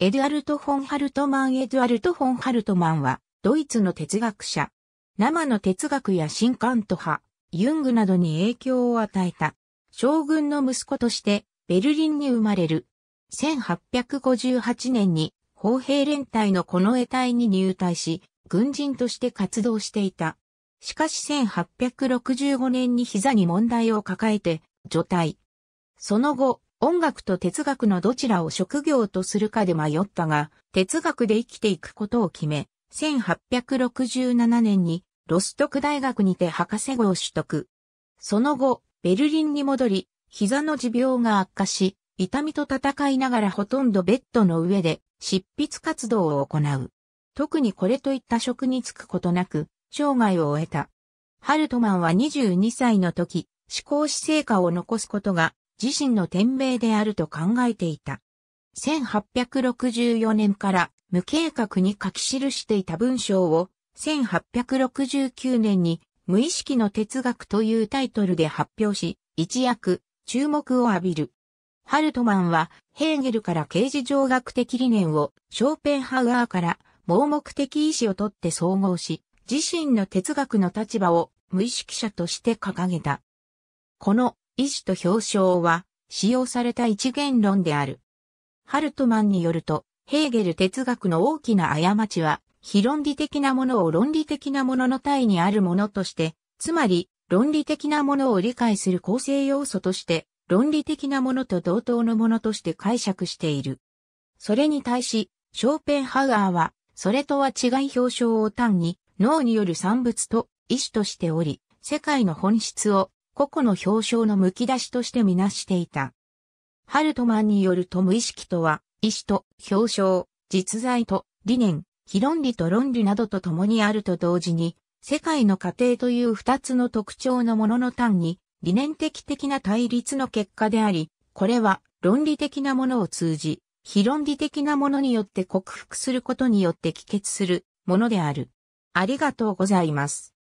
エドゥアルト・フォン・ハルトマン・エドゥアルト・フォン・ハルトマンは、ドイツの哲学者。生の哲学や新カント派、ユングなどに影響を与えた。将軍の息子として、ベルリンに生まれる。1858年に、砲兵連隊のこの得隊に入隊し、軍人として活動していた。しかし1865年に膝に問題を抱えて、除隊。その後、音楽と哲学のどちらを職業とするかで迷ったが、哲学で生きていくことを決め、1867年にロストク大学にて博士号を取得。その後、ベルリンに戻り、膝の持病が悪化し、痛みと戦いながらほとんどベッドの上で執筆活動を行う。特にこれといった職に就くことなく、生涯を終えた。ハルトマンは22歳の時、思考死成果を残すことが自身の天命であると考えていた。1864年から無計画に書き記していた文章を1869年に無意識の哲学というタイトルで発表し、一躍注目を浴びる。ハルトマンはヘーゲルから刑事上学的理念をショーペンハウアーから盲目的意志をとって総合し、自身の哲学の立場を無意識者として掲げた。この意志と表彰は使用された一元論である。ハルトマンによると、ヘーゲル哲学の大きな過ちは、非論理的なものを論理的なものの体にあるものとして、つまり、論理的なものを理解する構成要素として、論理的なものと同等のものとして解釈している。それに対し、ショーペンハウアーは、それとは違い表彰を単に、脳による産物と意志としており、世界の本質を個々の表彰の剥き出しとしてみなしていた。ハルトマンによると無意識とは、意志と表彰、実在と理念、非論理と論理などと共にあると同時に、世界の過程という二つの特徴のものの単に、理念的的な対立の結果であり、これは論理的なものを通じ、非論理的なものによって克服することによって帰結するものである。ありがとうございます。